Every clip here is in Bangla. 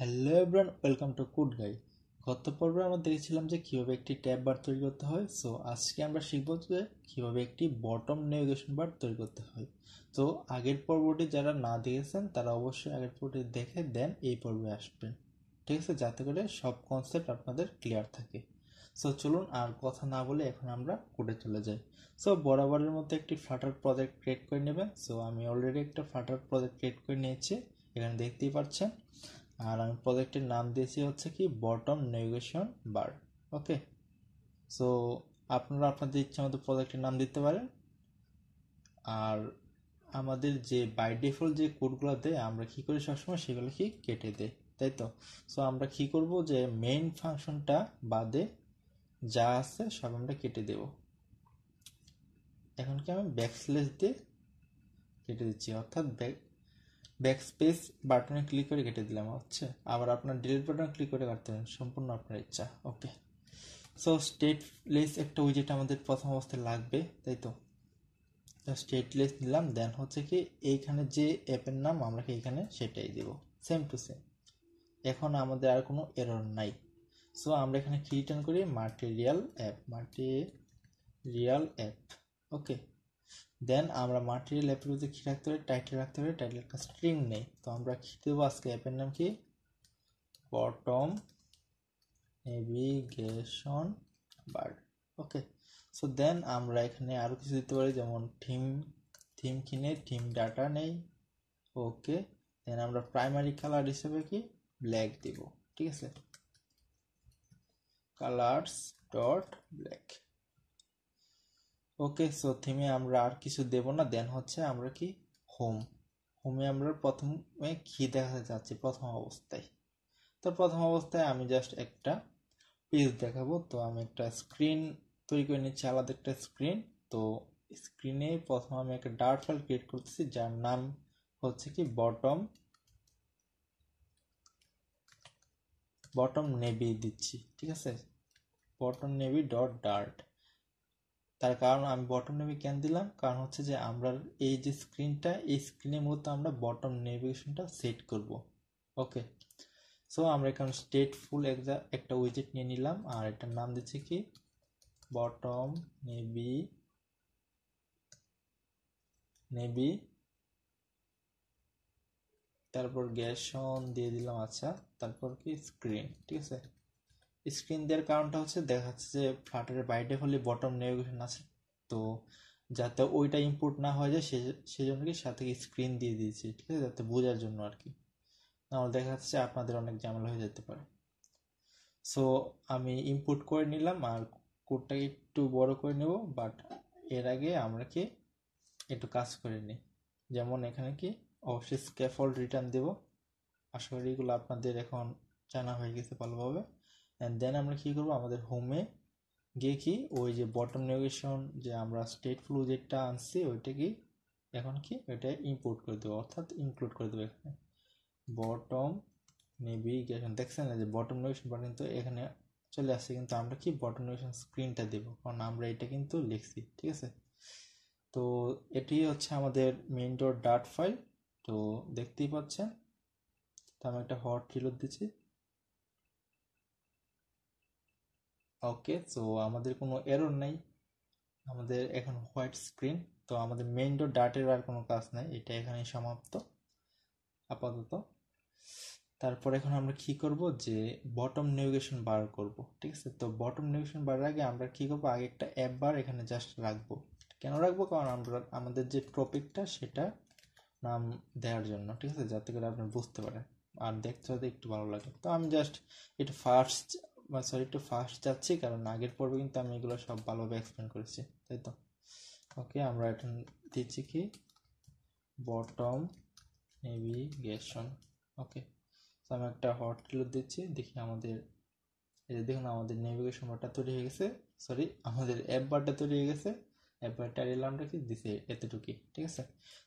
hello everyone welcome to code guy গত পর্বে আমরা দেখেছিলাম যে কীভাবে একটি ট্যাব বার তৈরি করতে হয় সো আজকে আমরা শিখব যে কীভাবে একটি বটম নেভিগেশন বার তৈরি করতে হয় তো আগের পর্বটি যারা না দেখেছেন তারা অবশ্যই আগের পর্বটি দেখে দেন এই পর্বে আসবেন ঠিক আছে যাতে করে সব কনসেপ্ট আপনাদের ক্লিয়ার থাকে সো চলুন আর কথা না বলে এখন আমরা কোডে চলে যাই সো বরাবরের মতো একটি ফাটার প্রজেক্ট ক্রিয়েট করে নেবেন সো আমি অলরেডি একটা ফাটার প্রজেক্ট ক্রিয়েট করে নিয়েছি এখানে দেখতেই পাচ্ছেন আর আমি প্রজেক্টের নাম দিয়েছি হচ্ছে কি bottom navigation bar okay so আপনারা আপনাদের ইচ্ছা মতো প্রজেক্টের নাম দিতে পারেন আর আমাদের যে বাই ডিফল্ট যে কোডগুলো দেয় আমরা কী করি সবসময় সেগুলো কি কেটে দেয় তাই তো সো আমরা কী করব যে মেইন ফাংশনটা বাদে যা আছে সব আমরা কেটে দেব এখন কি আমি ব্যাকস্লেস দিয়ে কেটে দিচ্ছি অর্থাৎ ব্যাক ব্যাকস্পেস বাটনে ক্লিক করে কেটে দিলাম হচ্ছে আবার আপনার ডিলিট বাটনে ক্লিক করে কাটতে পারেন সম্পূর্ণ আপনার ইচ্ছা ওকে সো স্টেটলেস একটা উইজেট আমাদের প্রথম অবস্থায় লাগবে তাই তো স্টেটলেস নিলাম দেন হচ্ছে কি এইখানে যে অ্যাপের নাম আমরা এইখানে সেটাই দেব সেম টু সেম এখন আমাদের আর কোনো এরর নাই সো আমরা এখানে কি রিটার্ন করি material app material app okay then আমরা মাটিরিয়াল অ্যাপের মধ্যে কী রাখতে পারি টাইটেল রাখতে পারি টাইটেল একটা স্ট্রিং নেই তো আমরা কী দেবো আজকে অ্যাপের নাম কি bottom navigation bar okay so then আমরা এখানে আরও কিছু দিতে পারি যেমন থিম থিম কিনে থিম ডাটা নেই ওকে দেন আমরা প্রাইমারি কালার হিসেবে কি ব্ল্যাক দিব ঠিক আছে colours dot black okay so থিমে আমরা আর কিছু দেব না দেন হচ্ছে আমরা কি হোম হোমে আমরা প্রথমে ঘি দেখা যাচ্ছে প্রথম অবস্থায় তো প্রথম অবস্থায় আমি জাস্ট একটা পেজ দেখাবো তো আমি একটা স্ক্রিন তৈরি করে নিচ্ছি আলাদা একটা স্ক্রিন তো স্ক্রিনে প্রথম আমি একটা ডার্ট ফাইল ক্রিয়েট করতেছি যার নাম হচ্ছে কি বটম বটম নেভি দিচ্ছি ঠিক আছে বটম নেভি ডট ডার্ট তার কারণ আমি বটম নেভি কেন দিলাম কারণ হচ্ছে যে আমরা এই যে স্ক্রিনটা এই স্ক্রিনের মধ্যে আমরা বটম নেভিগেশনটা সেট করব ওকে সো আমরা এখন স্টেটফুল একটা উইজেট নিয়ে নিলাম আর এটার নাম দিচ্ছি কি বটম নেভি নেভি তারপর গ্যাস অন দিয়ে দিলাম আচ্ছা তারপর কি স্ক্রিন ঠিক আছে স্ক্রিন দেওয়ার কারণটা হচ্ছে দেখা যাচ্ছে যে ফ্লাটারের বাইরে হলে বটম নেভিগেশন আছে তো যাতে ওইটা ইম্পোর্ট না হয়ে যায় সে সেই জন্য কি সাথে স্ক্রিন দিয়ে দিয়েছি ঠিক আছে যাতে বোঝার জন্য আর কি নাহলে দেখা যাচ্ছে আপনাদের অনেক ঝামেলা হয়ে যেতে পারে সো আমি ইম্পোর্ট করে নিলাম আর কোডটাকে একটু বড় করে নেব বাট এর আগে আমরা কি একটু কাজ করে নিই যেমন এখানে কি অবশ্যই স্ক্যাফল রিটার্ন দেব আশা করি এগুলো আপনাদের এখন জানা হয়ে গেছে ভালোভাবে অ্যান্ড দেন আমরা কী করবো আমাদের হোমে গিয়ে কি ওই যে বটম নেভিগেশন যে আমরা স্টেট ফ্লু যেটা আনছি ওইটা কি এখন কি ওইটা ইম্পোর্ট করে দেবো অর্থাৎ ইনক্লুড করে দেবো এখানে বটম নেভিগেশন দেখছেন না যে বটম নেভিগেশন বা কিন্তু এখানে চলে আসছে কিন্তু আমরা কি বটম নেভিগেশন স্ক্রিনটা দেবো কারণ আমরা এটা কিন্তু লিখছি ঠিক আছে তো এটি হচ্ছে আমাদের মেন ডট ডাট ফাইল তো দেখতেই পাচ্ছেন তো আমি একটা হট রিলোড দিচ্ছি ওকে তো আমাদের কোনো এরর নাই আমাদের এখন হোয়াইট স্ক্রিন তো আমাদের মেইন ডট ডাটের আর কোনো কাজ নাই এটা এখানে সমাপ্ত আপাতত তারপর এখন আমরা কি করব যে বটম নেভিগেশন বার করব ঠিক আছে তো বটম নেভিগেশন বারের আগে আমরা কী করবো আগে একটা অ্যাপ বার এখানে জাস্ট রাখবো কেন রাখবো কারণ আমরা আমাদের যে টপিকটা সেটা নাম দেওয়ার জন্য ঠিক আছে যাতে করে আপনি বুঝতে পারেন আর দেখতে হয়তো একটু ভালো লাগে তো আমি জাস্ট এটা ফার্স্ট বা সরি একটু ফাস্ট যাচ্ছি কারণ আগের পর্বে কিন্তু আমি এগুলো সব ভালোভাবে এক্সপ্লেন করেছি তাই তো ওকে আমরা এখন দিচ্ছি কি বটম নেভিগেশন ওকে তো আমি একটা হট কিলোড দিচ্ছি দেখি আমাদের এই দেখুন আমাদের নেভিগেশন বারটা তৈরি হয়ে গেছে সরি আমাদের অ্যাপ বারটা তৈরি হয়ে গেছে অ্যাপ বারটা এলামটা কি দিছে এতটুকুই ঠিক আছে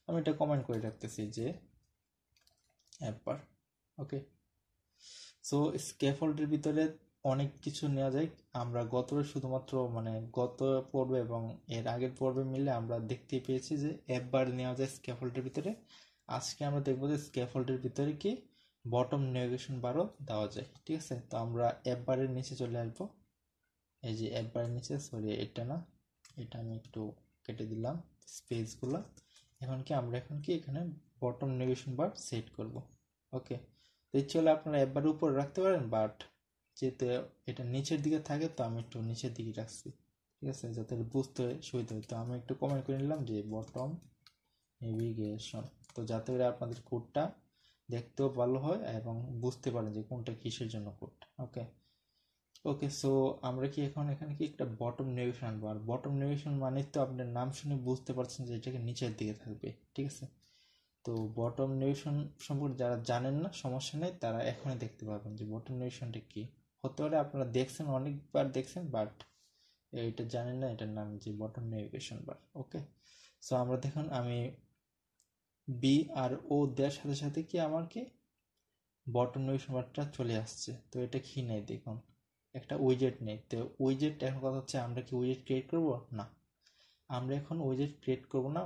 আমি এটা কমেন্ট করে রাখতেছি যে অ্যাপ বার ওকে সো স্ক্যাফোল্ডের ভিতরে অনেক কিছু নেওয়া যায় আমরা গত শুধুমাত্র মানে গত পর্বে এবং এর আগের পর্বে মিলে আমরা দেখতে পেয়েছি যে একবার নেওয়া যায় স্ক্যাফল্টের ভিতরে আজকে আমরা দেখবো যে স্ক্যাফল্টের ভিতরে কি বটম নেভিগেশন বারও দেওয়া যায় ঠিক আছে তো আমরা একবারের নিচে চলে আসবো এই যে একবারের নিচে সরি এটা না এটা আমি একটু কেটে দিলাম স্পেসগুলো এখন কি আমরা এখন কি এখানে বটম নেভিগেশন বার সেট করব ওকে তো চলে আপনারা একবার উপরে রাখতে পারেন বাট যেহেতু এটা নিচের দিকে থাকে তো আমি একটু নিচের দিকে রাখছি ঠিক আছে যাতে বুঝতে সুবিধা হয় তো আমি একটু কমেন্ট করে নিলাম যে বটম নেভিগেশন তো যাতে করে আপনাদের কোডটা দেখতেও ভালো হয় এবং বুঝতে পারেন যে কোনটা কিসের জন্য কোড ওকে ওকে সো আমরা কি এখন এখানে কি একটা বটম নেভিগেশন আনবো আর বটম নেভিগেশন মানে তো আপনার নাম শুনে বুঝতে পারছেন যে এটাকে নিচের দিকে থাকবে ঠিক আছে তো বটম নেভিগেশন সম্পর্কে যারা জানেন না সমস্যা নেই তারা এখনই দেখতে পাবেন যে বটম নেভিগেশনটা কী হতে পারে আপনারা দেখছেন অনেকবার দেখছেন বাট এটা জানেন না এটার নাম যে button navigation bar okay so আমরা দেখুন আমি বি আর ও দেওয়ার সাথে সাথে কি আমার কি বটন নেভিগেশন বারটা চলে আসছে তো এটা কি নেই দেখুন একটা উইজেট নেই তো উইজেট এখন কথা হচ্ছে আমরা কি উইজেট ক্রিয়েট করব না আমরা এখন উইজেট ক্রিয়েট করব না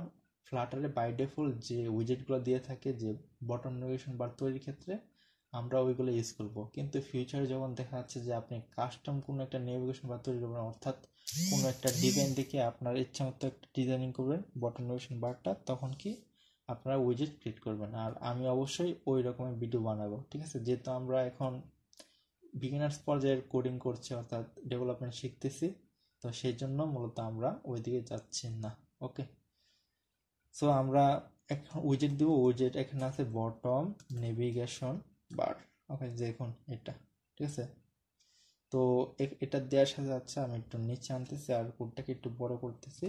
ফ্লাটারে বাই ডিফল্ট যে উইজেটগুলো দিয়ে থাকে যে বটন নেভিগেশন বার তৈরির ক্ষেত্রে আমরা ওইগুলো ইউজ করব কিন্তু ফিউচারে যখন দেখা যাচ্ছে যে আপনি কাস্টম কোনো একটা নেভিগেশন বার তৈরি করবেন অর্থাৎ কোনো একটা ডিজাইন দেখে আপনার ইচ্ছা মতো একটা ডিজাইনিং করবেন বটন নেভিগেশন বারটা তখন কি আপনারা উইজেট ক্রিয়েট করবেন আর আমি অবশ্যই ওই রকমের ভিডিও বানাবো ঠিক আছে যেহেতু আমরা এখন বিগিনার্স পর্যায়ের কোডিং করছি অর্থাৎ ডেভেলপমেন্ট শিখতেছি তো সেই জন্য মূলত আমরা ওই দিকে যাচ্ছি না ওকে সো আমরা এখন উইজেট দেবো উইজেট এখানে আছে বটম নেভিগেশন বার ওকে দেখুন এটা ঠিক আছে তো এটা দেওয়ার সাথে আচ্ছা আমি একটু নিচে আনতেছি আর কোডটাকে একটু বড় করতেছি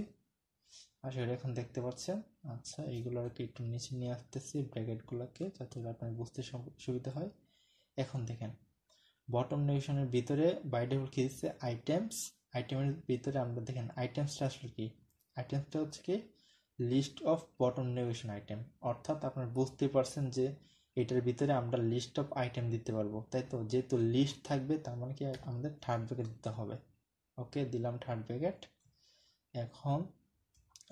আসলে এখন দেখতে পাচ্ছেন আচ্ছা এইগুলো কি একটু নিচে নিয়ে আসতেছি ব্র্যাকেটগুলোকে যাতে আপনার বুঝতে সুবিধা হয় এখন দেখেন বটম নেভিশনের ভিতরে বাইডেবল কী দিচ্ছে আইটেমস আইটেমের ভিতরে আমরা দেখেন আইটেমসটা আসলে কি আইটেমসটা হচ্ছে কি list of bottom navigation item অর্থাৎ আপনার বুঝতে পারছেন যে এটার ভিতরে আমরা লিস্ট অফ আইটেম দিতে পারবো তাই তো যেহেতু লিস্ট থাকবে তার মানে কি আমাদের থার্ড ব্যাকেট দিতে হবে ওকে দিলাম থার্ড ব্যাকেট এখন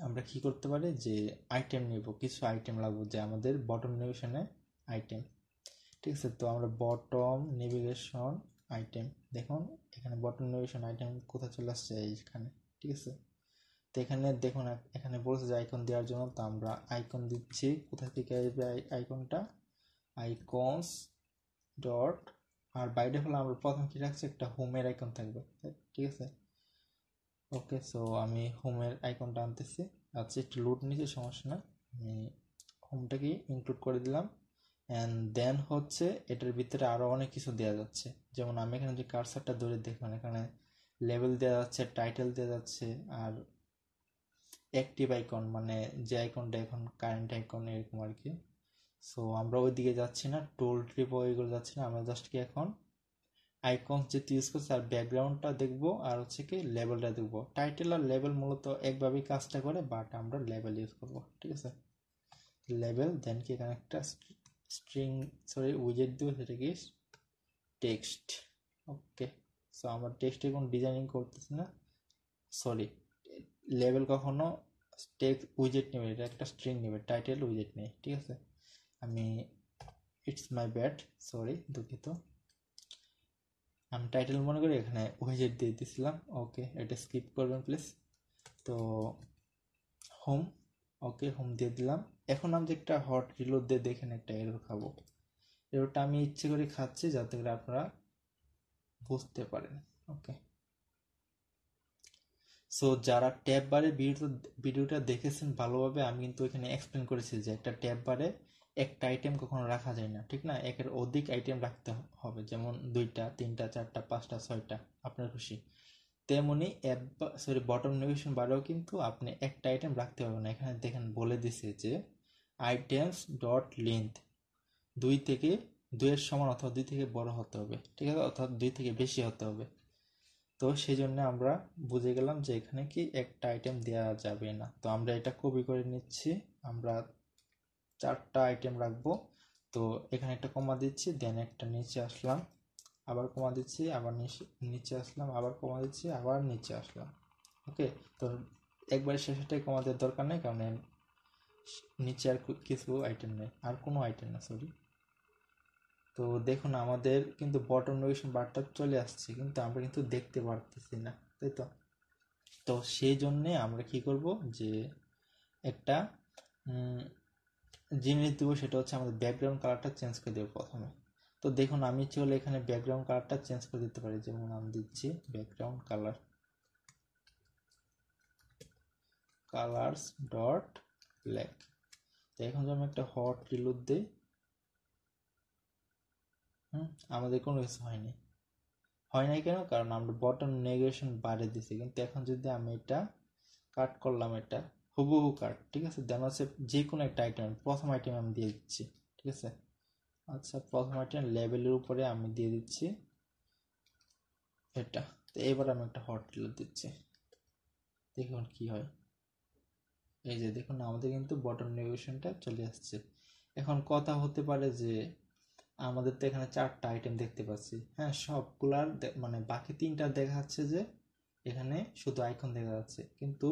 আমরা কি করতে পারি যে আইটেম নেব কিছু আইটেম লাগবো যে আমাদের বটম নেভিগেশনে আইটেম ঠিক আছে তো আমরা বটম নেভিগেশন আইটেম দেখুন এখানে বটম নেভিগেশন আইটেম কোথায় চলে আসছে এইখানে ঠিক আছে তো এখানে দেখুন এখানে বলছে যে আইকন দেওয়ার জন্য তো আমরা আইকন দিচ্ছি কোথা থেকে আসবে আইকনটা আইকনস ডট আর বাই ডিফল্ট আমরা প্রথম কি রাখছি একটা হোমের আইকন থাকবে ঠিক আছে ওকে সো আমি হোমের আইকনটা আনতেছি আচ্ছা একটু লোড নিচে সমস্যা না আমি হোমটাকে ইনক্লুড করে দিলাম অ্যান্ড দেন হচ্ছে এটার ভিতরে আরও অনেক কিছু দেওয়া যাচ্ছে যেমন আমি এখানে যে কারসারটা ধরে দেখলাম এখানে লেভেল দেওয়া যাচ্ছে টাইটেল দেওয়া যাচ্ছে আর অ্যাক্টিভ আইকন মানে যে আইকনটা এখন কারেন্ট আইকন এরকম আর কি সো আমরা ওই দিকে যাচ্ছি না টোল ট্রিপ ওইগুলো যাচ্ছি না আমরা জাস্ট কি এখন আইকনস যেহেতু ইউজ করছি আর ব্যাকগ্রাউন্ডটা দেখবো আর হচ্ছে কি লেভেলটা দেখবো টাইটেল আর লেভেল মূলত একভাবেই কাজটা করে বাট আমরা লেভেল ইউজ করবো ঠিক আছে লেভেল দেন কি এখানে একটা স্ট্রিং সরি উইজেট দেবো সেটা কি টেক্সট ওকে সো আমরা টেক্সট এখন ডিজাইনিং করতেছি না সরি লেভেল কখনো টেক্সট উইজেট নেবে এটা একটা স্ট্রিং নেবে টাইটেল উইজেট নেই ঠিক আছে আমি ইটস মাই ব্যাট সরি দুঃখিত আমি টাইটেল মনে করি এখানে উইজেট দিয়ে দিয়েছিলাম ওকে এটা স্কিপ করবেন প্লিজ তো হোম ওকে হোম দিয়ে দিলাম এখন আমি যে একটা হট রিলোড দিয়ে দেখেন একটা এরর খাবো এরোরটা আমি ইচ্ছে করে খাচ্ছি যাতে করে আপনারা বুঝতে পারেন ওকে সো যারা ট্যাব বারে ভিডিও ভিডিওটা দেখেছেন ভালোভাবে আমি কিন্তু এখানে এক্সপ্লেন করেছি যে একটা ট্যাব বারে একটা আইটেম কখনো রাখা যায় না ঠিক না একের অধিক আইটেম রাখতে হবে যেমন দুইটা তিনটা চারটা পাঁচটা ছয়টা আপনার খুশি তেমনি অ্যাপ সরি বটম নেভিগেশন বারেও কিন্তু আপনি একটা আইটেম রাখতে পারবেন না এখানে দেখেন বলে দিছে যে আইটেমস ডট লেন্থ দুই থেকে দুইয়ের সমান অথবা দুই থেকে বড় হতে হবে ঠিক আছে অর্থাৎ দুই থেকে বেশি হতে হবে তো সেই জন্য আমরা বুঝে গেলাম যে এখানে কি একটা আইটেম দেওয়া যাবে না তো আমরা এটা কপি করে নিচ্ছি আমরা চারটা আইটেম রাখবো তো এখানে একটা কমা দিচ্ছি দেন একটা নিচে আসলাম আবার কমা দিচ্ছি আবার নিচে আসলাম আবার কমা দিচ্ছি আবার নিচে আসলাম ওকে তো একবারে শেষটাই কমা দেওয়ার দরকার নেই কারণ নিচে আর কিছু আইটেম নেই আর কোনো আইটেম না সরি তো দেখুন আমাদের কিন্তু বটন লোকেশন বারটা চলে আসছে কিন্তু আমরা কিন্তু দেখতে পারতেছি না তাই তো তো সেই জন্যে আমরা কি করব যে একটা যে ইমেজ দেবো সেটা হচ্ছে আমাদের ব্যাকগ্রাউন্ড কালারটা চেঞ্জ করে দেবো প্রথমে তো দেখুন আমি ইচ্ছে হলে এখানে ব্যাকগ্রাউন্ড কালারটা চেঞ্জ করে দিতে পারি যেমন আমি দিচ্ছি background colour colours dot black তো এখন যদি আমি একটা হট রিলোড দিই হুম আমাদের কোনো কিছু হয়নি হয় নাই কেন কারণ আমরা বটন নেগেশন বাড়িয়ে দিছি কিন্তু এখন যদি আমি এটা কাট করলাম এটা হুবহু কার্ড ঠিক আছে দেন হচ্ছে যে কোনো একটা আইটেম প্রথম আইটেম আমি দিয়ে দিচ্ছি ঠিক আছে আচ্ছা প্রথম আইটেম লেভেলের উপরে আমি দিয়ে দিচ্ছি এটা তো এবার আমি একটা হট টেলার দিচ্ছি দেখুন কি হয় এই যে দেখুন আমাদের কিন্তু বটন নেগোশনটা চলে আসছে এখন কথা হতে পারে যে আমাদের তো এখানে চারটা আইটেম দেখতে পাচ্ছি হ্যাঁ সবগুলার মানে বাকি তিনটা দেখা যাচ্ছে যে এখানে শুধু আইকন দেখা যাচ্ছে কিন্তু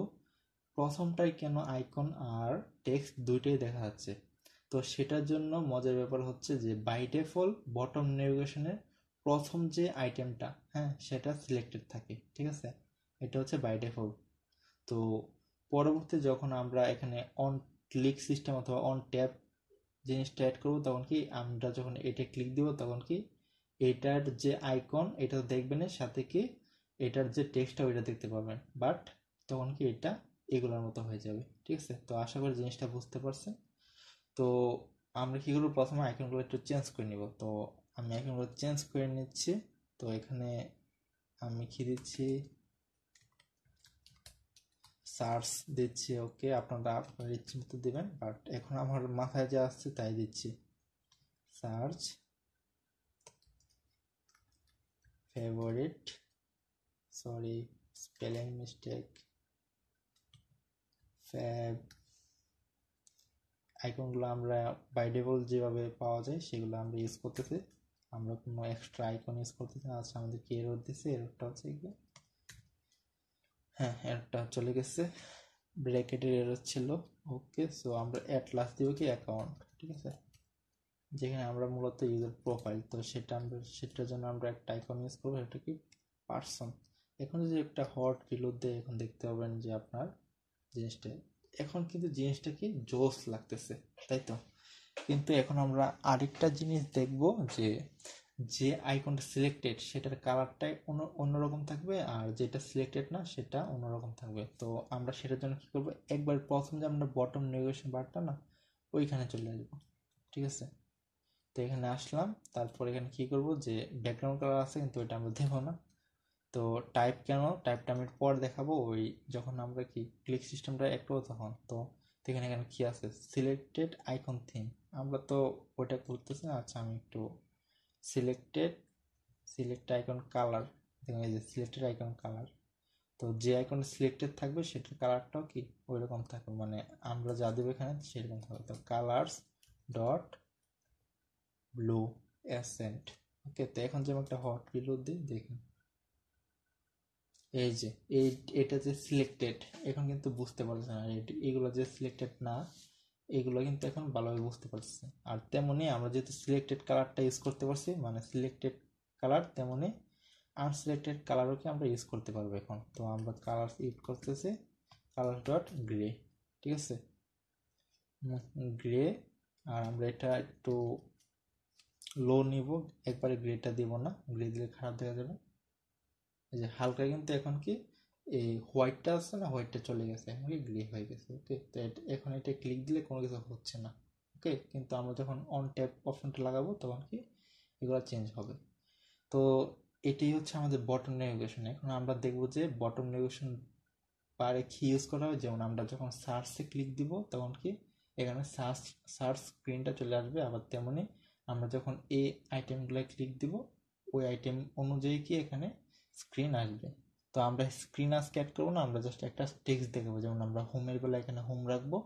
প্রথমটাই কেন আইকন আর টেক্সট দুইটাই দেখা যাচ্ছে তো সেটার জন্য মজার ব্যাপার হচ্ছে যে বাই ডেফল বটম নেভিগেশনের প্রথম যে আইটেমটা হ্যাঁ সেটা সিলেক্টেড থাকে ঠিক আছে এটা হচ্ছে বাই ডেফল তো পরবর্তী যখন আমরা এখানে অন ক্লিক সিস্টেম অথবা অন ট্যাপ জিনিসটা অ্যাড করবো তখন কি আমরা যখন এটা ক্লিক দিব তখন কি এটার যে আইকন এটা দেখবেন সাথে কি এটার যে টেক্সটটা ওইটা দেখতে পাবেন বাট তখন কি এটা এগুলোর মতো হয়ে যাবে ঠিক আছে তো আশা করি জিনিসটা বুঝতে পারছেন তো আমরা কী করবো প্রথমে আইকনগুলো একটু চেঞ্জ করে নিব তো আমি আইকনগুলো চেঞ্জ করে নিচ্ছি তো এখানে আমি কী দিচ্ছি সার্চ দিচ্ছি ওকে আপনারা আপনার ইচ্ছে মতো দেবেন বাট এখন আমার মাথায় যা আসছে তাই দিচ্ছি search favourite sorry spelling mistake আইকনগুলো আমরা বাই ডেফল্ট যেভাবে পাওয়া যায় সেগুলো আমরা ইউজ করতেছি আমরা কোনো এক্সট্রা আইকন ইউজ করতেছি আচ্ছা আমাদের কি এরর দিচ্ছে এররটা হচ্ছে গিয়ে হ্যাঁ এরটা চলে গেছে ব্র্যাকেটের এরর ছিল ওকে সো আমরা অ্যাট লাস্ট দিব কি অ্যাকাউন্ট ঠিক আছে যেখানে আমরা মূলত ইউজার প্রোফাইল তো সেটা আমরা সেটার জন্য আমরা একটা আইকন ইউজ করবো সেটা কি পার্সন এখন যদি একটা হট রিলোড দেয় এখন দেখতে পাবেন যে আপনার জিনিসটা এখন কিন্তু জিনিসটা কি জোস লাগতেছে তাই তো কিন্তু এখন আমরা আরেকটা জিনিস দেখব যে যে আইকনটা সিলেক্টেড সেটার কালারটাই অন্য অন্যরকম থাকবে আর যেটা সিলেক্টেড না সেটা অন্যরকম থাকবে তো আমরা সেটার জন্য কী করবো একবার প্রথম যে আমরা বটম নেগোশন বারটা না ওইখানে চলে আসবো ঠিক আছে তো এখানে আসলাম তারপর এখানে কী করব যে ব্যাকগ্রাউন্ড কালার আছে কিন্তু ওইটা আমরা দেবো না তো টাইপ কেন টাইপটা আমি পর দেখাবো ওই যখন আমরা কি ক্লিক সিস্টেমটা একটু তখন তো এখানে এখানে কী আছে সিলেক্টেড আইকন থিম আমরা তো ওটা করতেছি না আচ্ছা আমি একটু সিলেক্টেড সিলেক্ট আইকন কালার দেখুন এই যে সিলেক্টেড আইকন কালার তো যে আইকন সিলেক্টেড থাকবে সেটার কালারটাও কি ওই রকম থাকবে মানে আমরা যা দেবো এখানে সেরকম থাকবে তো colours dot blue accent okay তো এখন যেমন একটা হট রিলোড দিই দেখুন এই যে এই এটা যে সিলেক্টেড এখন কিন্তু বুঝতে পারছে না এগুলো যে সিলেক্টেড না এগুলো কিন্তু এখন ভালোভাবে বুঝতে পারছি আর তেমনি আমরা যেহেতু সিলেক্টেড কালারটা ইউজ করতে পারছি মানে সিলেক্টেড কালার তেমনি আনসিলেক্টেড কি আমরা ইউজ করতে পারবো এখন তো আমরা কালার ইউজ করতেছি কালার ডট গ্রে ঠিক আছে গ্রে আর আমরা এটা একটু লো নিব একবারে গ্রেটা দেব না গ্রে দিলে খারাপ দেখা যাবে এই যে হালকা কিন্তু এখন কি এই হোয়াইটটা আছে না হোয়াইটটা চলে গেছে এখন কি গ্রে হয়ে গেছে ওকে তো এখন এটা ক্লিক দিলে কোনো কিছু হচ্ছে না ওকে কিন্তু আমরা যখন অন ট্যাপ অপশনটা লাগাবো তখন কি এগুলো চেঞ্জ হবে তো এটাই হচ্ছে আমাদের বটম নেভিগেশন এখন আমরা দেখবো যে বটম নেভিগেশন পারে কি ইউজ করা হয় যেমন আমরা যখন সার্চে ক্লিক দিব তখন কি এখানে সার্চ সার্চ স্ক্রিনটা চলে আসবে আবার তেমনি আমরা যখন এই আইটেমগুলো ক্লিক দিব ওই আইটেম অনুযায়ী কি এখানে স্ক্রিন আসবে তো আমরা স্ক্রিন আজকে অ্যাড করবো না আমরা জাস্ট একটা টেক্সট দেখাবো যেমন আমরা হোমের বেলা এখানে হোম রাখবো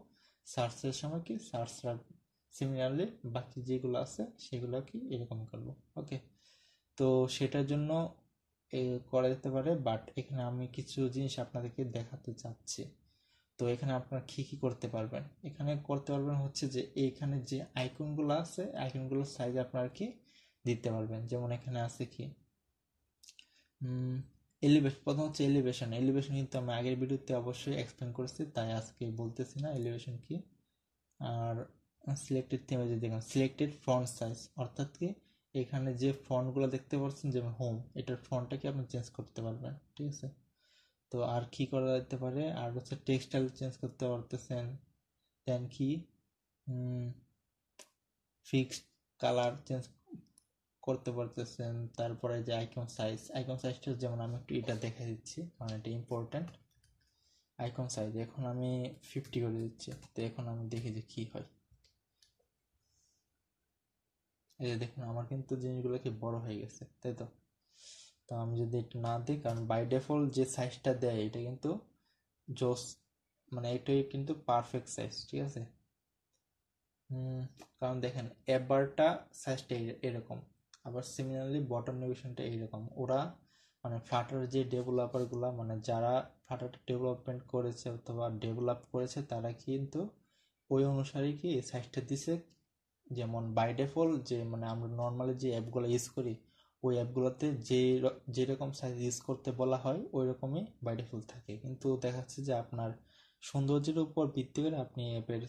সার্চের সময় কি সার্চ রাখবো সিমিলারলি বাকি যেগুলো আছে সেগুলো কি এরকম করবো ওকে তো সেটার জন্য করা যেতে পারে বাট এখানে আমি কিছু জিনিস আপনাদেরকে দেখাতে চাচ্ছি তো এখানে আপনারা কী কী করতে পারবেন এখানে করতে পারবেন হচ্ছে যে এইখানে যে আইকনগুলো আছে আইকনগুলোর সাইজ আপনারা কি দিতে পারবেন যেমন এখানে আছে কি এলিভেশন প্রথম হচ্ছে এলিভেশন এলিভেশন কিন্তু আমি আগের ভিডিওতে অবশ্যই এক্সপ্লেন করেছি তাই আজকে বলতেছি না এলিভেশন কি আর সিলেক্টেড থিমে যদি দেখেন সিলেক্টেড ফন্ট সাইজ অর্থাৎ কি এখানে যে ফন্টগুলো দেখতে পাচ্ছেন যেমন হোম এটার ফন্টটাকে আপনি চেঞ্জ করতে পারবেন ঠিক আছে তো আর কি করা যেতে পারে আর হচ্ছে টেক্সটাইল চেঞ্জ করতে পারতেছেন দেন কি ফিক্সড কালার চেঞ্জ করতে পারতেছেন তারপরে যে আইকন সাইজ আইকন সাইজটা যেমন আমি একটু এটা দেখে দিচ্ছি মানে এটা ইম্পর্ট্যান্ট আইকন সাইজ এখন আমি ফিফটি করে দিচ্ছি তো এখন আমি দেখি যে কী হয় এই যে দেখুন আমার কিন্তু জিনিসগুলো কি বড় হয়ে গেছে তাই তো তো আমি যদি এটা না দিই কারণ বাই ডিফল্ট যে সাইজটা দেয় এটা কিন্তু জোস মানে এটাই কিন্তু পারফেক্ট সাইজ ঠিক আছে কারণ দেখেন এবারটা সাইজটা এরকম আবার সিমিলারলি বটম নেভিগেশনটা এইরকম ওরা মানে ফ্লাটার যে ডেভেলপারগুলো মানে যারা ফ্লাটার ডেভেলপমেন্ট করেছে অথবা ডেভেলপ করেছে তারা কিন্তু ওই অনুসারে কি সাইজটা দিছে যেমন বাই ডেফল যে মানে আমরা নর্মালি যে অ্যাপগুলো ইউজ করি ওই অ্যাপগুলোতে যে যেরকম সাইজ ইউজ করতে বলা হয় ওই রকমই বাই ডেফল থাকে কিন্তু দেখা যাচ্ছে যে আপনার সৌন্দর্যের উপর ভিত্তি করে আপনি অ্যাপের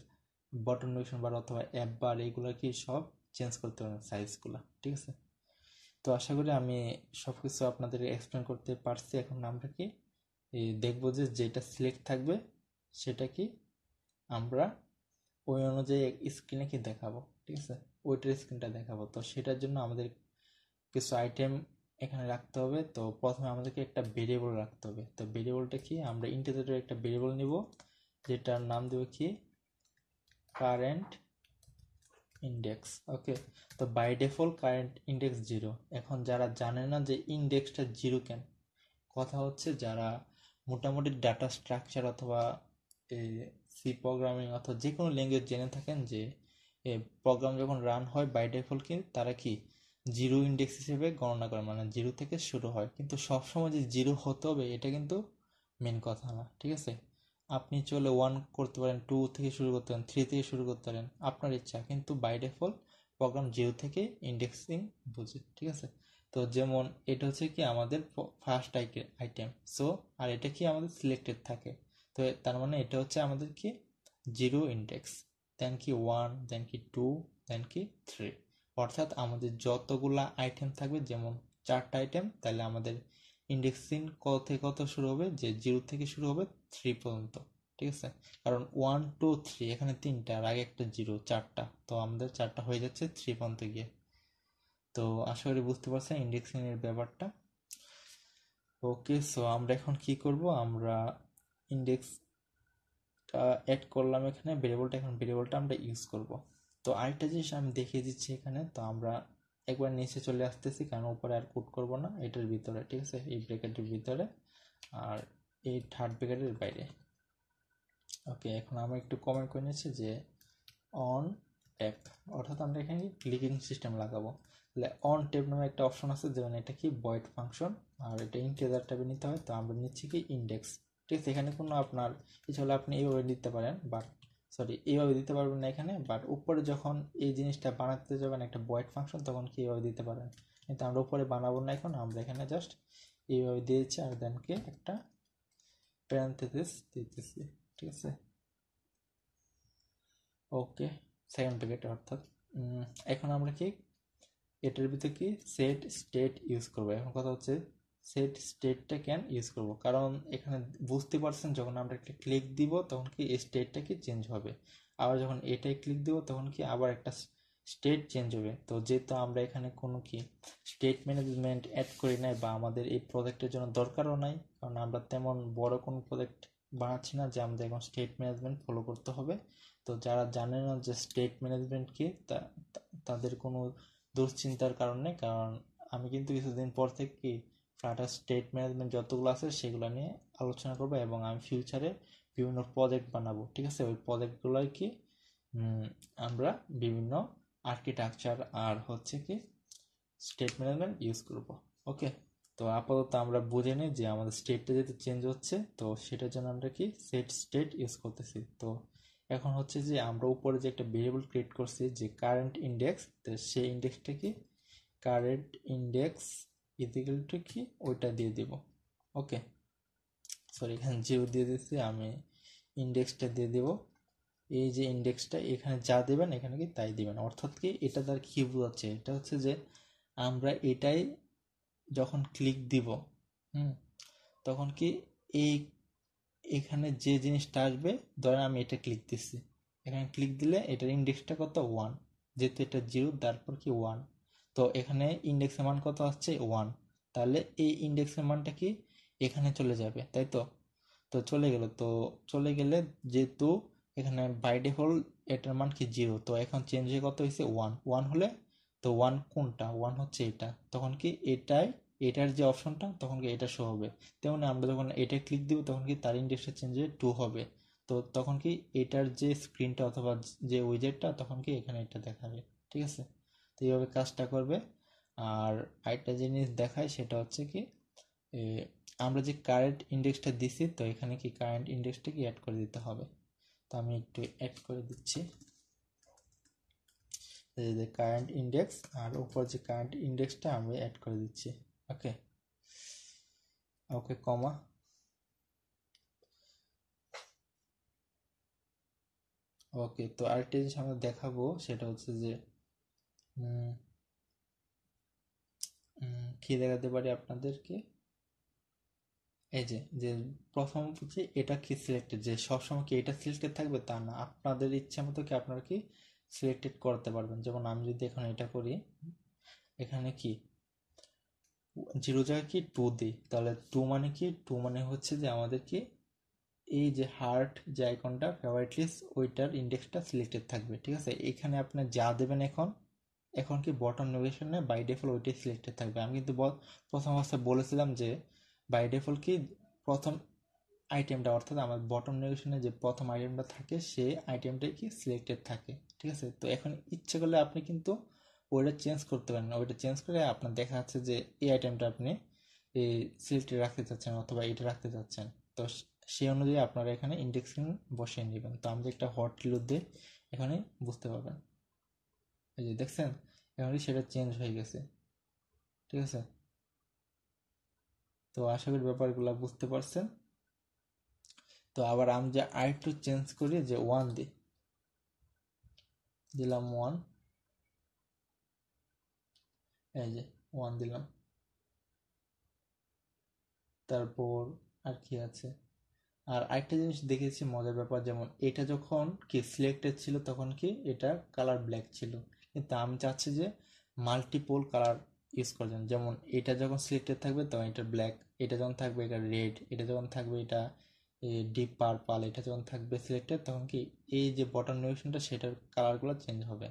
বটন নোটিফিকেশন বার অথবা অ্যাপ বার এগুলো কি সব চেঞ্জ করতে পারেন সাইজগুলো ঠিক আছে তো আশা করি আমি সব কিছু আপনাদের এক্সপ্লেন করতে পারছি এখন আমরা কি দেখব যে যেটা সিলেক্ট থাকবে সেটা কি আমরা ওই অনুযায়ী স্ক্রিনে কি দেখাবো ঠিক আছে ওইটার স্ক্রিনটা দেখাবো তো সেটার জন্য আমাদের কিছু আইটেম এখানে রাখতে হবে তো প্রথমে আমাদেরকে একটা ভেরিয়েবল রাখতে হবে তো ভেরিয়েবলটা কি আমরা ইন্টারনেটের একটা ভেরিয়েবল নিব যেটার নাম দেবো কি কারেন্ট ইন্ডেক্স ওকে তো by default current index zero এখন যারা জানে না যে ইন্ডেক্সটা জিরো কেন কথা হচ্ছে যারা মোটামুটি ডাটা স্ট্রাকচার অথবা সি প্রোগ্রামিং অথবা যে কোনো ল্যাঙ্গুয়েজ জেনে থাকেন যে প্রোগ্রাম যখন রান হয় বাই ডিফল্ট কি তারা কি জিরো ইন্ডেক্স হিসেবে গণনা করে মানে জিরো থেকে শুরু হয় কিন্তু সবসময় যে জিরো হতে হবে এটা কিন্তু মেন কথা না ঠিক আছে আপনি চলে ওয়ান করতে পারেন টু থেকে শুরু করতে পারেন থ্রি থেকে শুরু করতে পারেন আপনার ইচ্ছা কিন্তু বাই ডেফল প্রোগ্রাম জিরো থেকে ইন্ডেক্সিং বুঝে ঠিক আছে তো যেমন এটা হচ্ছে কি আমাদের ফার্স্ট আইটেম সো আর এটা কি আমাদের সিলেক্টেড থাকে তো তার মানে এটা হচ্ছে আমাদের কি জিরো ইন্ডেক্স দেন কি ওয়ান দেন কি টু দেন কি থ্রি অর্থাৎ আমাদের যতগুলা আইটেম থাকবে যেমন চারটা আইটেম তাহলে আমাদের ইন্ডেক্সিং কত থেকে কত শুরু হবে যে জিরো থেকে শুরু হবে থ্রি পর্যন্ত ঠিক আছে কারণ ওয়ান টু থ্রি এখানে তিনটা আর আগে একটা জিরো চারটা তো আমাদের চারটা হয়ে যাচ্ছে থ্রি পর্যন্ত গিয়ে তো আশা করি বুঝতে পারছেন ইন্ডেক্সিংয়ের ব্যাপারটা ওকে সো আমরা এখন কি করব আমরা ইন্ডেক্সটা অ্যাড করলাম এখানে ভেরিয়েবলটা এখন ভেরিয়েবলটা আমরা ইউজ করব তো আরেকটা জিনিস আমি দেখিয়ে দিচ্ছি এখানে তো আমরা একবার নিচে চলে আসতেছি কারণ উপরে আর কোড করব না এটার ভিতরে ঠিক আছে এই ব্রেকেটের ভিতরে আর এই থার্ড ব্রিগেডের বাইরে ওকে এখন আমরা একটু কমেন্ট করে নিয়েছি যে অন ট্যাপ অর্থাৎ আমরা এখানে ক্লিকিং সিস্টেম লাগাবো তাহলে অন ট্যাপ নামে একটা অপশন আছে যেমন এটা কি বয়েড ফাংশন আর এটা ইন্টেজার ট্যাপে নিতে হয় তো আমরা নিচ্ছি কি ইন্ডেক্স ঠিক আছে এখানে কোনো আপনার কিছু হলে আপনি এইভাবে দিতে পারেন বাট সরি এইভাবে দিতে পারবেন না এখানে বাট উপরে যখন এই জিনিসটা বানাতে যাবেন একটা বয়েড ফাংশন তখন কি এইভাবে দিতে পারেন কিন্তু আমরা উপরে বানাবো না এখন আমরা এখানে জাস্ট এইভাবে দিয়েছি আর দেনকে একটা parenthesis দিতেছি ঠিক আছে ওকে সেকেন্ড ব্র্যাকেট অর্থাৎ এখন আমরা কি এটার ভিতরে কি সেট স্টেট ইউজ করবো এখন কথা হচ্ছে সেট স্টেটটা ক্যান ইউজ করব কারণ এখানে বুঝতে পারছেন যখন আমরা একটা ক্লিক দিব তখন কি স্টেটটা কি চেঞ্জ হবে আবার যখন এটাই ক্লিক দিব তখন কি আবার একটা স্টেট চেঞ্জ হবে তো যেহেতু আমরা এখানে কোনো কি স্টেট ম্যানেজমেন্ট অ্যাড করি নাই বা আমাদের এই প্রজেক্টের জন্য দরকারও নাই কারণ আমরা তেমন বড় কোনো প্রজেক্ট বানাচ্ছি না যে আমাদের এখন স্টেট ম্যানেজমেন্ট ফলো করতে হবে তো যারা জানে না যে স্টেট ম্যানেজমেন্ট কী তাদের কোনো দুশ্চিন্তার কারণে কারণ আমি কিন্তু কিছুদিন পর থেকে ফ্লাটার স্টেট ম্যানেজমেন্ট যতগুলো আছে সেগুলো নিয়ে আলোচনা করবো এবং আমি ফিউচারে বিভিন্ন প্রজেক্ট বানাবো ঠিক আছে ওই প্রজেক্টগুলোই কি আমরা বিভিন্ন আর্কিটেকচার আর হচ্ছে কি স্টেট ম্যানেজমেন্ট ইউজ করবো ওকে তো আপাতত আমরা বুঝে নিই যে আমাদের স্টেটটা যেহেতু চেঞ্জ হচ্ছে তো সেটার জন্য আমরা কি সেট স্টেট ইউজ করতেছি তো এখন হচ্ছে যে আমরা উপরে যে একটা ভেরিয়েবল ক্রিয়েট করছি যে কারেন্ট ইন্ডেক্স তো সেই ইন্ডেক্সটা কি কারেন্ট ইন্ডেক্স ইথিক্যালটা কি ওইটা দিয়ে দিব ওকে সরি এখানে জিও দিয়ে দিচ্ছি আমি ইন্ডেক্সটা দিয়ে দেব এই যে ইন্ডেক্সটা এখানে যা দেবেন এখানে কি তাই দেবেন অর্থাৎ কি এটা তার কী বোঝাচ্ছে এটা হচ্ছে যে আমরা এটাই যখন ক্লিক দিব হুম তখন কি এই এখানে যে জিনিসটা আসবে ধরেন আমি এটা ক্লিক দিচ্ছি এখানে ক্লিক দিলে এটার ইন্ডেক্সটা কত ওয়ান যেহেতু এটা জিরো তারপর কি ওয়ান তো এখানে ইন্ডেক্সের মান কত আসছে ওয়ান তাহলে এই ইন্ডেক্সের মানটা কি এখানে চলে যাবে তাই তো তো চলে গেল তো চলে গেলে যেহেতু এখানে বাই ডিফল্ট এটার মান কি জিরো তো এখন চেঞ্জ হয়ে কত হয়েছে ওয়ান ওয়ান হলে তো ওয়ান কোনটা ওয়ান হচ্ছে এটা তখন কি এটাই এটার যে অপশনটা তখন কি এটা শো হবে তেমন আমরা যখন এটা ক্লিক দিব তখন কি তার ইন্ডেক্সটা চেঞ্জ হয়ে টু হবে তো তখন কি এটার যে স্ক্রিনটা অথবা যে উইজেটটা তখন কি এখানে এটা দেখাবে ঠিক আছে তো এইভাবে কাজটা করবে আর আরেকটা জিনিস দেখায় সেটা হচ্ছে কি আমরা যে কারেন্ট ইন্ডেক্সটা দিছি তো এখানে কি কারেন্ট ইন্ডেক্সটা কি অ্যাড করে দিতে হবে তো আমি একটু অ্যাড করে দিচ্ছি এই যে কারেন্ট ইন্ডেক্স আর উপর যে কারেন্ট ইন্ডেক্সটা আমি অ্যাড করে দিচ্ছি ওকে ওকে কমা ওকে তো আরেকটা জিনিস আমরা দেখাবো সেটা হচ্ছে যে কি দেখাতে পারি আপনাদেরকে এই যে যে প্রথম হচ্ছে এটা কি সিলেক্টেড যে সবসময় কি এটা সিলেক্টেড থাকবে তা না আপনাদের ইচ্ছা মতো কি আপনারা কি সিলেক্টেড করতে পারবেন যেমন আমি যদি এখন এটা করি এখানে কি জিরো জায়গায় কি টু দিই তাহলে টু মানে কি টু মানে হচ্ছে যে আমাদের কি এই যে হার্ট যে আইকনটা ফেভারিট লিস্ট ওইটার ইন্ডেক্সটা সিলেক্টেড থাকবে ঠিক আছে এখানে আপনি যা দেবেন এখন এখন কি বটন নেভিগেশনে বাই ডিফল্ট ওইটাই সিলেক্টেড থাকবে আমি কিন্তু প্রথম অবস্থায় বলেছিলাম যে বাই ডিফল্ট কি প্রথম আইটেমটা অর্থাৎ আমার বটন নেভিগেশনে যে প্রথম আইটেমটা থাকে সে আইটেমটাই কি সিলেক্টেড থাকে ঠিক আছে তো এখন ইচ্ছে করলে আপনি কিন্তু ওইটা চেঞ্জ করতে পারেন ওইটা চেঞ্জ করে আপনার দেখা যাচ্ছে যে এই আইটেমটা আপনি এই সিলটি রাখতে চাচ্ছেন অথবা এটা রাখতে চাচ্ছেন তো সেই অনুযায়ী আপনারা এখানে ইন্ডেক্সিং বসিয়ে নেবেন তো আমাদের একটা হট কিলো দিয়ে এখানে বুঝতে পারবেন এই যে দেখছেন এখন সেটা চেঞ্জ হয়ে গেছে ঠিক আছে তো আশা করি ব্যাপারগুলো বুঝতে পারছেন তো আবার আমি যে আরেকটু চেঞ্জ করি যে ওয়ান দিই দিলাম ওয়ান এই যে ওয়ান দিলাম তারপর আর কি আছে আর আরেকটা জিনিস দেখেছি মজার ব্যাপার যেমন এটা যখন কি সিলেক্টেড ছিল তখন কি এটা কালার ব্ল্যাক ছিল কিন্তু আমি চাচ্ছি যে মাল্টিপল কালার ইউজ করছেন যেমন এটা যখন সিলেক্টেড থাকবে তখন এটা ব্ল্যাক এটা যখন থাকবে এটা রেড এটা যখন থাকবে এটা ডিপ পার্পাল এটা যখন থাকবে সিলেক্টেড তখন কি এই যে বটন নেভিগেশনটা সেটার কালারগুলো চেঞ্জ হবে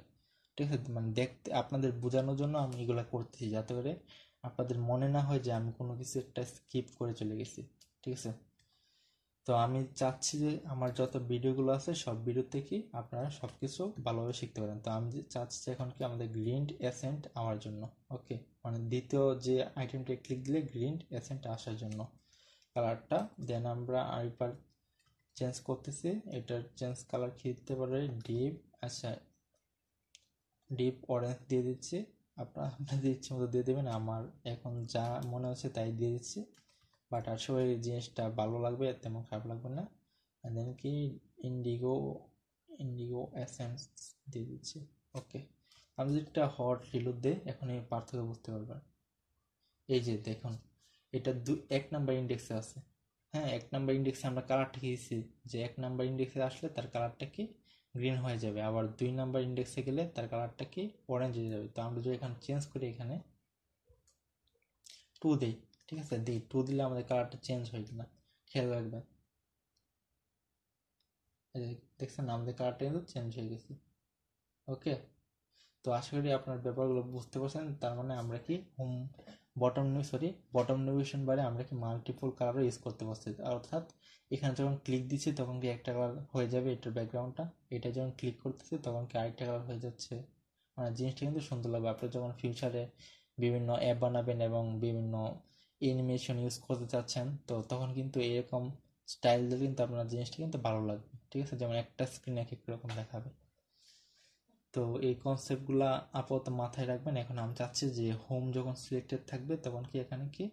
ঠিক আছে মানে দেখতে আপনাদের বোঝানোর জন্য আমি এগুলো করতেছি যাতে করে আপনাদের মনে না হয় যে আমি কোনো কিছু একটা স্কিপ করে চলে গেছি ঠিক আছে তো আমি চাচ্ছি যে আমার যত ভিডিওগুলো আছে সব ভিডিও থেকেই আপনারা সব কিছু ভালোভাবে শিখতে পারেন তো আমি চাচ্ছি এখন কি আমাদের গ্রিন অ্যাসেন্ট আমার জন্য ওকে মানে দ্বিতীয় যে আইটেমটা ক্লিক দিলে গ্রিন অ্যাসেন্ট আসার জন্য কালারটা দেন আমরা আরেকবার চেঞ্জ করতেছি এটার চেঞ্জ কালার খেয়ে দিতে পারে ডিপ আচ্ছা ডিপ অরেঞ্জ দিয়ে দিচ্ছি আপনার আপনাদের ইচ্ছে মতো দিয়ে দেবেন আমার এখন যা মনে হচ্ছে তাই দিয়ে দিচ্ছি বাট আর সবাই জিনিসটা ভালো লাগবে তেমন খারাপ লাগবে না দেন কি ইন্ডিগো ইন্ডিগো অ্যাসেন্স দিয়ে দিচ্ছি ওকে আপনি যেটা হট রিলুদ দেয় এখন এই পার্থক্য বুঝতে পারবেন এই যে দেখুন এটা দু এক নাম্বার ইন্ডেক্সে আছে হ্যাঁ এক নাম্বার ইন্ডেক্সে আমরা কালারটা দিচ্ছি যে এক নাম্বার ইন্ডেক্সে আসলে তার কালারটা কি গ্রিন হয়ে যাবে আবার দুই নাম্বার ইন্ডেক্সে গেলে তার কালারটা কি অরেঞ্জ হয়ে যাবে তো আমরা যদি এখানে চেঞ্জ করি এখানে টু দিই ঠিক আছে দিই টু দিলে আমাদের কালারটা চেঞ্জ হয়ে না খেয়াল রাখবেন দেখছেন আমাদের কালারটা কিন্তু চেঞ্জ হয়ে গেছে ওকে তো আশা করি আপনার ব্যাপারগুলো বুঝতে পারছেন তার মানে আমরা কি home bottom new sorry bottom navigation বারে আমরা কি মাল্টিপল কালার ইউজ করতে বসছি অর্থাৎ এখানে যখন ক্লিক দিচ্ছি তখন কি একটা কালার হয়ে যাবে এটার ব্যাকগ্রাউন্ডটা এটা যখন ক্লিক করতেছি তখন কি আরেকটা কালার হয়ে যাচ্ছে মানে জিনিসটা কিন্তু সুন্দর লাগবে আপনি যখন ফিউচারে বিভিন্ন অ্যাপ বানাবেন এবং বিভিন্ন অ্যানিমেশন ইউজ করতে চাচ্ছেন তো তখন কিন্তু এরকম স্টাইল দিলে কিন্তু আপনার জিনিসটা কিন্তু ভালো লাগবে ঠিক আছে যেমন একটা স্ক্রিন এক এক রকম দেখাবে তো এই কনসেপ্টগুলো আপাতত মাথায় রাখবেন এখন আমি চাচ্ছি যে হোম যখন সিলেক্টেড থাকবে তখন কি এখানে কি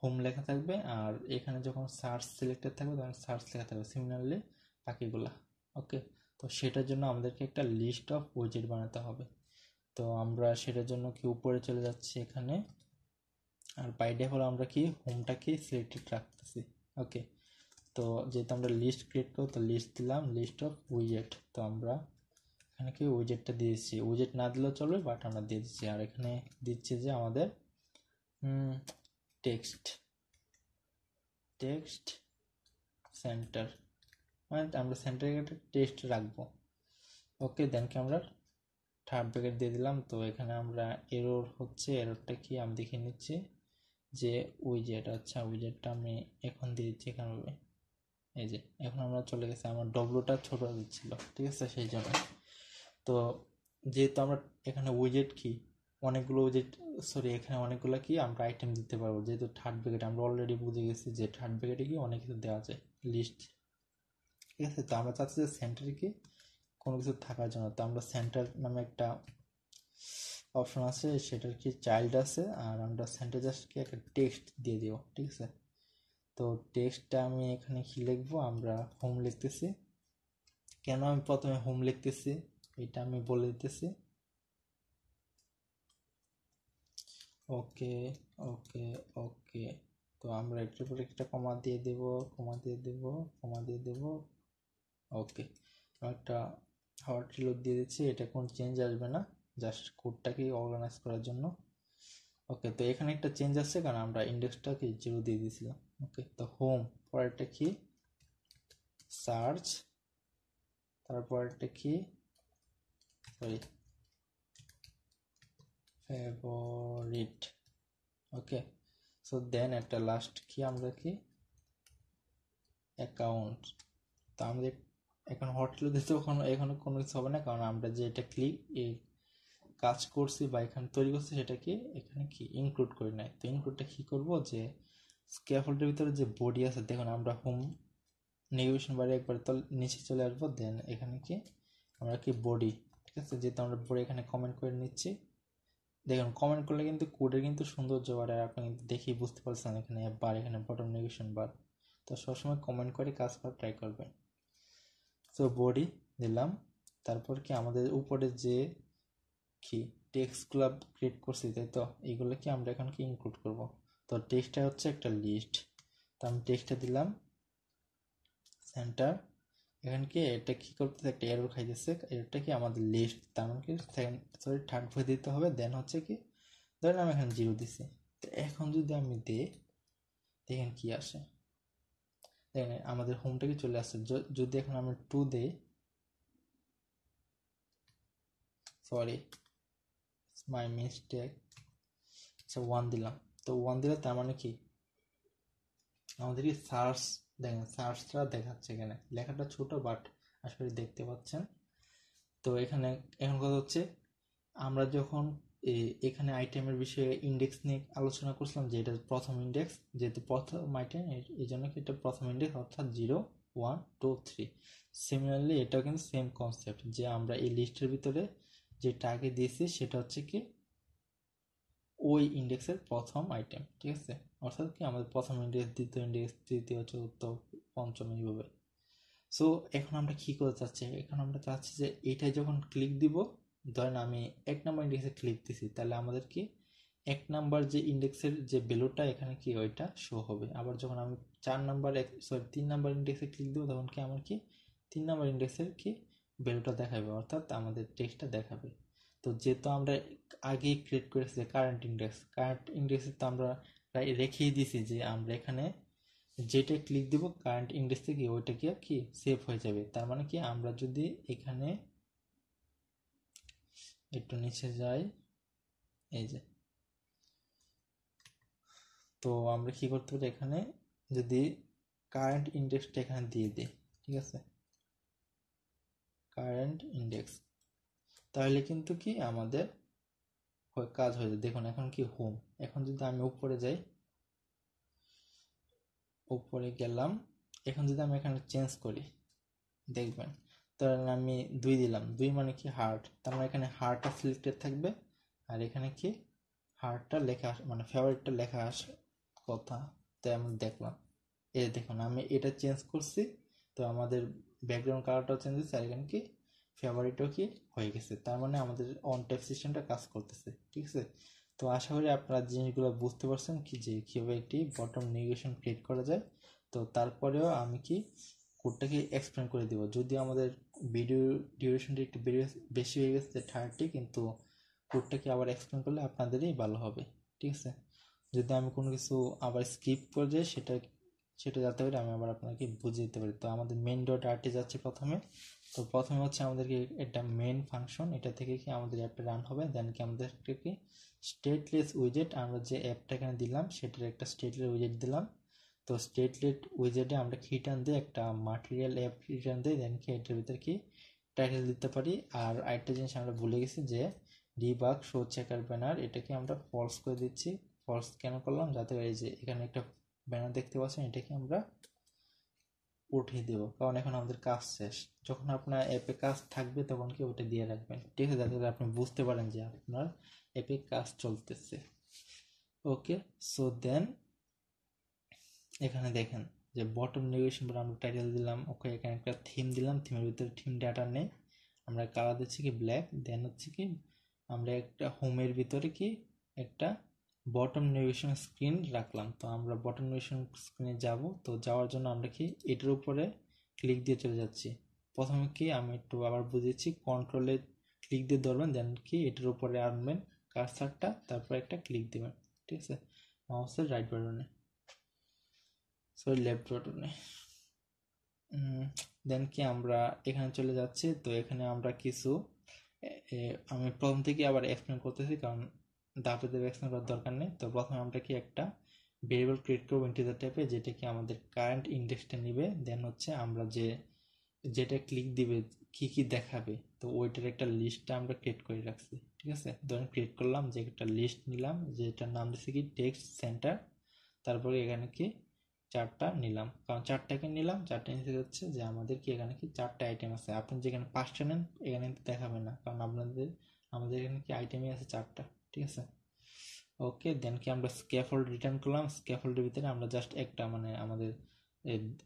হোম লেখা থাকবে আর এখানে যখন সার্চ সিলেক্টেড থাকবে তখন সার্চ লেখা থাকবে সিমিলারলি বাকিগুলা ওকে তো সেটার জন্য আমাদেরকে একটা লিস্ট অফ ওয়েজেট বানাতে হবে তো আমরা সেটার জন্য কি উপরে চলে যাচ্ছি এখানে আর বাইডে হলো আমরা কি হোমটাকে সিলেক্টেড রাখতেছি ওকে তো যেহেতু আমরা লিস্ট ক্রিয়েট করবো তো লিস্ট দিলাম লিস্ট অফ উইজেট তো আমরা এখানে কি উইজেটটা দিয়ে দিচ্ছি উইজেট না দিলেও চলবে বাট আমরা দিয়ে দিচ্ছি আর এখানে দিচ্ছি যে আমাদের টেক্সট টেক্সট সেন্টার মানে আমরা সেন্টারে একটা টেক্সট রাখবো ওকে দেন কি আমরা থার্ড ব্যাকেট দিয়ে দিলাম তো এখানে আমরা এরোর হচ্ছে এরোরটা কি আমি দেখে নিচ্ছি যে উইজেট আচ্ছা উইজেটটা আমি এখন দিয়ে দিচ্ছি এখানে এই যে এখন আমরা চলে গেছি আমার ডব্লুটা ছোটো দিচ্ছিল ঠিক আছে সেই জন্য তো যেহেতু আমরা এখানে উইজেট কি অনেকগুলো উইজেট সরি এখানে অনেকগুলো কি আমরা আইটেম দিতে পারবো যেহেতু থার্ড ব্র্যাকেট আমরা অলরেডি বুঝে গেছি যে থার্ড ব্র্যাকেটে কি অনেক কিছু দেওয়া যায় লিস্ট ঠিক আছে তো আমরা চাচ্ছি যে সেন্টারে কি কোনো কিছু থাকার জন্য তো আমরা সেন্টার নামে একটা অপশন আছে সেটার কি চাইল্ড আছে আর আমরা সেন্টার জাস্ট কি একটা টেক্সট দিয়ে দেবো ঠিক আছে তো টেক্সটটা আমি এখানে কি লিখবো আমরা হোম লিখতেছি কেন আমি প্রথমে হোম লিখতেছি এটা আমি বলে দিতেছি ওকে ওকে ওকে তো আমরা একটু পরে একটা কমা দিয়ে দেব কমা দিয়ে দেব কমা দিয়ে দেব ওকে একটা হট লোড দিয়ে দিচ্ছি এটা কোন চেঞ্জ আসবে না জাস্ট কোডটাকে অর্গানাইজ করার জন্য ওকে তো এখানে একটা চেঞ্জ আসছে কারণ আমরা ইন্ডেক্সটাকে জিরো দিয়ে দিয়েছিলাম ওকে তো হোম পরেরটা কি সার্চ তারপরেরটা কি sorry favourite okay so then একটা লাস্ট কি আমরা কি অ্যাকাউন্ট তা আমাদের এখন হোটেলে দিতে এখন এখানে কোনো কিছু হবে না কারণ আমরা যে এটা ক্লিক এ কাজ করছি বা এখানে তৈরি করছি সেটাকে এখানে কি ইনক্লুড করি নাই তো ইনক্লুডটা কী করব যে স্ক্যাফোল্ডের ভিতরে যে বডি আছে দেখুন আমরা হোম নেগেশন বাড়ি একবার তল নিচে চলে আসবো দেন এখানে কি আমরা কি বডি ঠিক আছে যেহেতু আমরা পরে এখানে কমেন্ট করে নিচ্ছি দেখুন কমেন্ট করলে কিন্তু কোডের কিন্তু সৌন্দর্য বাড়ে আর আপনি কিন্তু দেখেই বুঝতে পারছেন এখানে বার এখানে বটম নেগেশন বার তো সবসময় কমেন্ট করে কাজ করার ট্রাই করবেন তো বডি দিলাম তারপর কি আমাদের উপরে যে কি টেক্সটগুলো ক্রিয়েট করছি তাই তো এইগুলো কি আমরা এখন কি ইনক্লুড করব তো টেক্সটটা হচ্ছে একটা লিস্ট তো আমি টেক্সটটা দিলাম সেন্টার এখানে কি এটা কী করতেছে একটা এরর খাইতেছে এরটা কি আমাদের লিস্ট তার মানে কি সরি থার্ড ভরে দিতে হবে দেন হচ্ছে কি ধরেন আমি এখানে জিরো দিছি তো এখন যদি আমি দিই দেখেন কি আসে দেখেন আমাদের হোমটা কি চলে আসছে যদি এখন আমি টু দিই সরি মাই মিস্টেক আচ্ছা ওয়ান দিলাম তো ওয়ান দিলে তার মানে কি আমাদের কি সার্চ দেখেন সার্চটা দেখাচ্ছে এখানে লেখাটা ছোট বাট আসলে দেখতে পাচ্ছেন তো এখানে এখন কথা হচ্ছে আমরা যখন এখানে আইটেমের বিষয়ে ইন্ডেক্স নিয়ে আলোচনা করছিলাম যে এটা প্রথম ইন্ডেক্স যেহেতু প্রথম আইটেম এই জন্য এটা প্রথম ইন্ডেক্স অর্থাৎ zero one two three similarly এটাও কিন্তু সেম কনসেপ্ট যে আমরা এই লিস্টের ভিতরে যে টাকে দিয়েছি সেটা হচ্ছে কি ওই ইন্ডেক্সের প্রথম আইটেম ঠিক আছে অর্থাৎ কি আমাদের প্রথম ইন্ডেক্স দ্বিতীয় ইন্ডেক্স তৃতীয় চতুর্থ পঞ্চম এইভাবে সো এখন আমরা কী করতে চাচ্ছি এখন আমরা চাচ্ছি যে এইটায় যখন ক্লিক দিব ধরেন আমি এক নম্বর ইন্ডেক্সে ক্লিক দিছি তাহলে আমাদের কি এক নাম্বার যে ইন্ডেক্সের যে ভ্যালুটা এখানে কি ওইটা শো হবে আবার যখন আমি চার নাম্বার এক সরি তিন নাম্বার ইন্ডেক্সে ক্লিক দেবো তখন কি আমার কি তিন নাম্বার ইন্ডেক্সের কি ভ্যালুটা দেখাবে অর্থাৎ আমাদের টেক্সটটা দেখাবে তো যেহেতু আমরা আগেই ক্রিয়েট করেছি কারেন্ট ইন্ডেক্স কারেন্ট ইন্ডেক্স তো আমরা প্রায় রেখেই দিছি যে আমরা এখানে যেটা ক্লিক দিব কারেন্ট ইন্ডেক্স থেকে ওইটা কি কি সেভ হয়ে যাবে তার মানে কি আমরা যদি এখানে একটু নিচে যাই এই যে তো আমরা কি করতে পারি এখানে যদি কারেন্ট ইন্ডেক্সটা এখানে দিয়ে দিই ঠিক আছে কারেন্ট ইন্ডেক্স তাহলে কিন্তু কি আমাদের কাজ হয়ে যায় দেখুন এখন কি হোম এখন যদি আমি উপরে যাই উপরে গেলাম এখন যদি আমি এখানে চেঞ্জ করি দেখবেন তাহলে আমি দুই দিলাম দুই মানে কি হার্ট তার মানে এখানে হার্টটা সিলেক্টেড থাকবে আর এখানে কি হার্টটা লেখা মানে ফেভারিটটা লেখা আসে কথা তো আমি দেখলাম এই দেখুন আমি এটা চেঞ্জ করছি তো আমাদের ব্যাকগ্রাউন্ড কালারটাও চেঞ্জ হয়েছে আর এখানে কি ফেভারিটও কি হয়ে গেছে তার মানে আমাদের অন টাইপ সিস্টেমটা কাজ করতেছে ঠিক আছে তো আশা করি আপনারা জিনিসগুলো বুঝতে পারছেন কি যে কীভাবে একটি বটম নেগেশন ক্রিয়েট করা যায় তো তারপরেও আমি কি কোডটাকে এক্সপ্লেন করে দেবো যদি আমাদের ভিডিও ডিউরেশনটা একটু বেশি হয়ে গেছে থার্টি কিন্তু কোডটাকে আবার এক্সপ্লেন করলে আপনাদেরই ভালো হবে ঠিক আছে যদি আমি কোনো কিছু আবার স্কিপ করে যাই সেটা সেটা যাতে পারি আমি আবার আপনাকে বুঝিয়ে দিতে পারি তো আমাদের মেন ডট আর্টে যাচ্ছে প্রথমে তো প্রথমে হচ্ছে আমাদেরকে একটা মেন ফাংশন এটা থেকে কি আমাদের অ্যাপটা রান হবে দেন কি আমাদেরকে কি স্টেটলেস উইজেট আমরা যে অ্যাপটা এখানে দিলাম সেটার একটা স্টেটলেস উইজেট দিলাম তো স্টেটলেট উইজেটে আমরা কি রিটার্ন দিই একটা মাটেরিয়াল অ্যাপ রিটার্ন দিই দেন কি এটার ভিতরে কি টাইটেল দিতে পারি আর আরেকটা জিনিস আমরা ভুলে গেছি যে ডিবাগ শো চেকার ব্যানার এটাকে আমরা ফলস করে দিচ্ছি ফলস কেন করলাম যাতে এই যে এখানে একটা ব্যানার দেখতে পাচ্ছেন এটাকে আমরা উঠিয়ে দেবো কারণ এখন আমাদের কাজ শেষ যখন আপনার অ্যাপে কাজ থাকবে তখন কি ওটা দিয়ে রাখবেন ঠিক আছে যাতে আপনি বুঝতে পারেন যে আপনার অ্যাপে কাজ চলতেছে ওকে সো দেন এখানে দেখেন যে বটম নেগেশন বলে আমরা টাইটেল দিলাম ওকে এখানে একটা থিম দিলাম থিমের ভিতরে থিম ডাটা নেই আমরা কালার দিচ্ছি কি ব্ল্যাক দেন হচ্ছে কি আমরা একটা হোমের ভিতরে কি একটা বটম নেভিগেশন স্ক্রিন রাখলাম তো আমরা বটম নেভিগেশন স্ক্রিনে যাব তো যাওয়ার জন্য আমরা কি এটার উপরে ক্লিক দিয়ে চলে যাচ্ছি প্রথমে কি আমি একটু আবার বুঝিয়েছি কন্ট্রোলে ক্লিক দিয়ে ধরবেন দেন কি এটার উপরে আনবেন কার্সারটা তারপর একটা ক্লিক দেবেন ঠিক আছে মাউসের রাইট বাটনে সরি লেফট বাটনে দেন কি আমরা এখানে চলে যাচ্ছি তো এখানে আমরা কিছু আমি প্রথম থেকে আবার এক্সপ্লেন করতেছি কারণ ধাপেতে এক্সটেন্ড করার দরকার নেই তো প্রথমে আমরা কি একটা ভেরিয়েবল ক্রিয়েট করবো ইন্টিজার টাইপে যেটা কি আমাদের কারেন্ট ইন্ডেক্সটা নেবে দেন হচ্ছে আমরা যে যেটা ক্লিক দিবে কি কি দেখাবে তো ওইটার একটা লিস্টটা আমরা ক্রিয়েট করে রাখছি ঠিক আছে ধরেন ক্রিয়েট করলাম যে একটা লিস্ট নিলাম যেটার নাম দিচ্ছে কি টেক্সট সেন্টার তারপরে এখানে কি চারটা নিলাম কারণ চারটাকে নিলাম চারটা নিতে হচ্ছে যে আমাদের কি এখানে কি চারটা আইটেম আছে আপনি যেখানে পাঁচটা নেন এখানে দেখাবে না কারণ আপনাদের আমাদের এখানে কি আইটেমই আছে চারটা ঠিক আছে ওকে দেন কি আমরা স্ক্যাফোল্ড রিটার্ন করলাম স্ক্যাফোল্ডের ভিতরে আমরা জাস্ট একটা মানে আমাদের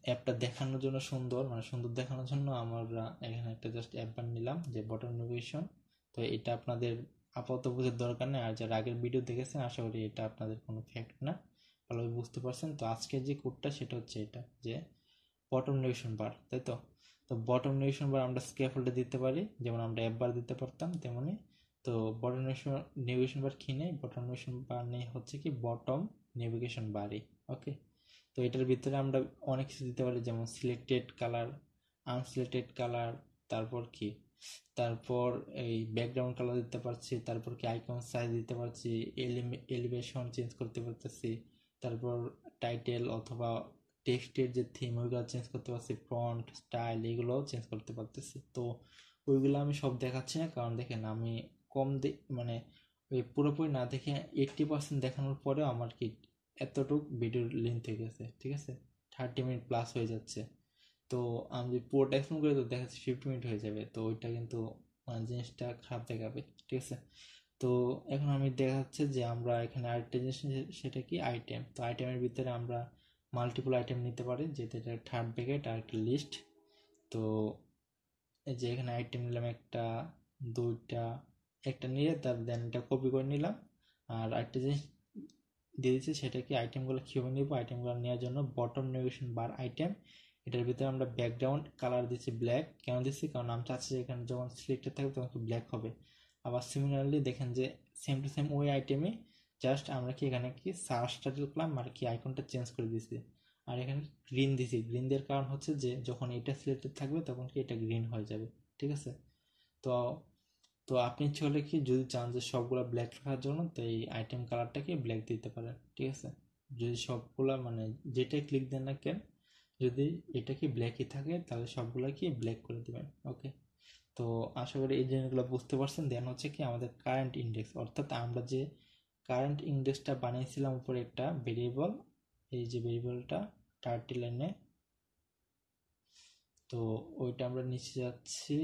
অ্যাপটা দেখানোর জন্য সুন্দর মানে সুন্দর দেখানোর জন্য আমরা এখানে একটা জাস্ট অ্যাপ নিলাম যে বটন নোভিশন তো এটা আপনাদের আপাতত বুঝার দরকার নেই আর যারা আগের ভিডিও দেখেছেন আশা করি এটা আপনাদের কোনো ফ্যাক্ট না ভালোভাবে বুঝতে পারছেন তো আজকের যে কোডটা সেটা হচ্ছে এটা যে বটম নেভিশন বার তাই তো তো বটম নেভিশন বার আমরা স্ক্যাফোল্ডে দিতে পারি যেমন আমরা অ্যাপ বার দিতে পারতাম তেমনই তো বটম নেভিগেশন বার কি নেই বটম নেভিগেশন বার নেই হচ্ছে কি বটম নেভিগেশন বারে ওকে তো এটার ভিতরে আমরা অনেক কিছু দিতে পারি যেমন সিলেক্টেড কালার আনসিলেক্টেড কালার তারপর কি তারপর এই ব্যাকগ্রাউন্ড কালার দিতে পারছি তারপর কি আইকন সাইজ দিতে পারছি এলিভেশন চেঞ্জ করতে পারতেছি তারপর টাইটেল অথবা টেক্সটের যে থিম ওইগুলো চেঞ্জ করতে পারছি ফ্রন্ট স্টাইল এগুলোও চেঞ্জ করতে পারতেছি তো ওইগুলো আমি সব দেখাচ্ছি না কারণ দেখেন আমি কম দে মানে ওই পুরোপুরি না দেখে এইট্টি পার্সেন্ট দেখানোর পরেও আমার কি এতটুকু ভিডিওর লেন্থ হয়ে গেছে ঠিক আছে থার্টি মিনিট প্লাস হয়ে যাচ্ছে তো আমি যদি পুরোটা এক্সপ্লেন করি তো দেখা যাচ্ছে ফিফটি মিনিট হয়ে যাবে তো ওইটা কিন্তু মানে জিনিসটা খারাপ দেখাবে ঠিক আছে তো এখন আমি দেখা যাচ্ছে যে আমরা এখানে আরেকটা জিনিস সেটা কি আইটেম তো আইটেমের ভিতরে আমরা মাল্টিপল আইটেম নিতে পারি যেটা এটা থার্ড প্যাকেট আর একটা লিস্ট তো এই যে এখানে আইটেম নিলাম একটা দুইটা একটা নিয়ে তার দেন এটা কপি করে নিলাম আর একটা জিনিস দিয়ে দিচ্ছে সেটা কি আইটেমগুলো কীভাবে নেব আইটেমগুলো নেওয়ার জন্য বটম নেভিগেশন বার আইটেম এটার ভিতরে আমরা ব্যাকগ্রাউন্ড কালার দিচ্ছি ব্ল্যাক কেন দিচ্ছি কারণ আমি চাচ্ছি এখানে যখন সিলেক্টেড থাকবে তখন ব্ল্যাক হবে আবার সিমিলারলি দেখেন যে সেম টু সেম ওই আইটেমে জাস্ট আমরা কি এখানে কি সার্চটা করলাম আর কি আইকনটা চেঞ্জ করে দিয়েছি আর এখানে গ্রিন দিছি গ্রিন দেওয়ার কারণ হচ্ছে যে যখন এটা সিলেক্টেড থাকবে তখন কি এটা গ্রিন হয়ে যাবে ঠিক আছে তো তো আপনি চলে কি যদি চান যে সবগুলো ব্ল্যাক রাখার জন্য তো এই আইটেম কালারটাকে ব্ল্যাক দিতে পারেন ঠিক আছে যদি সবগুলা মানে যেটা ক্লিক দেন না কেন যদি এটা কি ব্ল্যাকই থাকে তাহলে সবগুলা কি ব্ল্যাক করে দেবেন ওকে তো আশা করি এই জিনিসগুলো বুঝতে পারছেন দেন হচ্ছে কি আমাদের কারেন্ট ইন্ডেক্স অর্থাৎ আমরা যে কারেন্ট ইন্ডেক্সটা বানিয়েছিলাম উপরে একটা ভেরিয়েবল এই যে ভেরিয়েবলটা টার্টি লাইনে তো ওইটা আমরা নিচে যাচ্ছি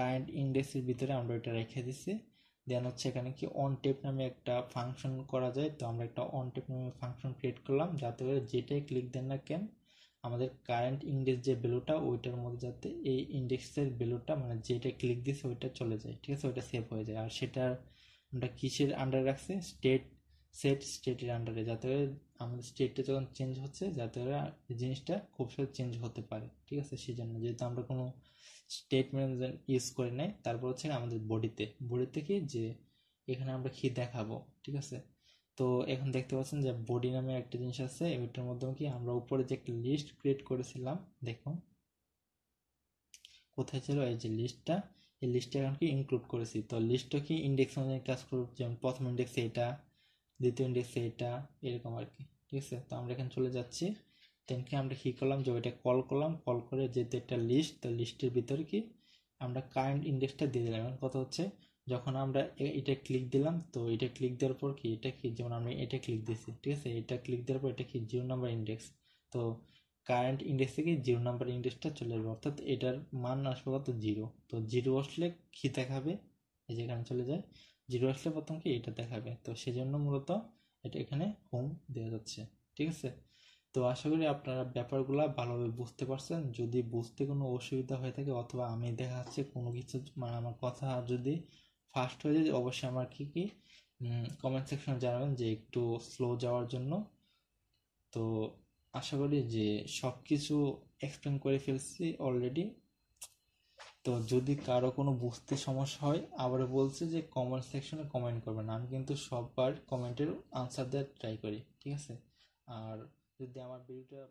কারেন্ট ইন্ডেক্সের ভিতরে আমরা এটা রেখে দিছি দেন হচ্ছে এখানে কি অন টেপ নামে একটা ফাংশন করা যায় তো আমরা একটা অন টেপ নামে ফাংশন ক্রিয়েট করলাম যাতে করে যেটাই ক্লিক দেন না কেন আমাদের কারেন্ট ইন্ডেক্স যে ভ্যালুটা ওইটার মধ্যে যাতে এই ইন্ডেক্সের ভ্যালুটা মানে যেটা ক্লিক দিছে ওইটা চলে যায় ঠিক আছে ওইটা সেভ হয়ে যায় আর সেটার আমরা কিসের আন্ডারে রাখছি স্টেট সেট স্টেটের আন্ডারে যাতে করে আমাদের স্টেটটা যখন চেঞ্জ হচ্ছে যাতে করে জিনিসটা খুব সহজে চেঞ্জ হতে পারে ঠিক আছে সেই জন্য যেহেতু আমরা কোনো স্টেটমেন্ট ইউজ করে নেয় তারপর হচ্ছে আমাদের বডিতে বডি থেকে যে এখানে আমরা কি দেখাবো ঠিক আছে তো এখন দেখতে পাচ্ছেন যে বডি নামে একটা জিনিস আছে এটার মাধ্যমে কি আমরা উপরে যে একটা লিস্ট ক্রিয়েট করেছিলাম দেখুন কোথায় ছিল এই যে লিস্টটা এই লিস্টটা এখন কি ইনক্লুড করেছি তো লিস্টটা কি ইন্ডেক্স অনুযায়ী কাজ করব যেমন প্রথম ইন্ডেক্সে এটা দ্বিতীয় ইন্ডেক্সে এটা এরকম আর কি ঠিক আছে তো আমরা এখানে চলে যাচ্ছি তেনকে আমরা কী করলাম যে ওইটা কল করলাম কল করে যে একটা লিস্ট তো লিস্টের ভিতরে কি আমরা কারেন্ট ইন্ডেক্সটা দিয়ে দিলাম এখন কথা হচ্ছে যখন আমরা এটা ক্লিক দিলাম তো এটা ক্লিক দেওয়ার পর কি এটা কি যেমন আমরা এটা ক্লিক দিয়েছি ঠিক আছে এটা ক্লিক দেওয়ার পর এটা কি জিরো নাম্বার ইন্ডেক্স তো কারেন্ট ইন্ডেক্স থেকে জিরো নাম্বার ইন্ডেক্সটা চলে যাবে অর্থাৎ এটার মান আসবে কত জিরো তো জিরো আসলে কী দেখাবে এই যে এখানে চলে যায় জিরো আসলে প্রথম কি এটা দেখাবে তো সেজন্য মূলত এটা এখানে হোম দেওয়া যাচ্ছে ঠিক আছে তো আশা করি আপনারা ব্যাপারগুলো ভালোভাবে বুঝতে পারছেন যদি বুঝতে কোনো অসুবিধা হয়ে থাকে অথবা আমি দেখা যাচ্ছে কোনো কিছু মানে আমার কথা যদি ফাস্ট হয়ে যায় অবশ্যই আমার কী কী কমেন্ট সেকশনে জানাবেন যে একটু স্লো যাওয়ার জন্য তো আশা করি যে সব কিছু এক্সপ্লেন করে ফেলছি অলরেডি তো যদি কারো কোনো বুঝতে সমস্যা হয় আবার বলছি যে কমেন্ট সেকশনে কমেন্ট করবেন আমি কিন্তু সববার কমেন্টের আনসার দেওয়ার ট্রাই করি ঠিক আছে আর যদি আমার বিলটা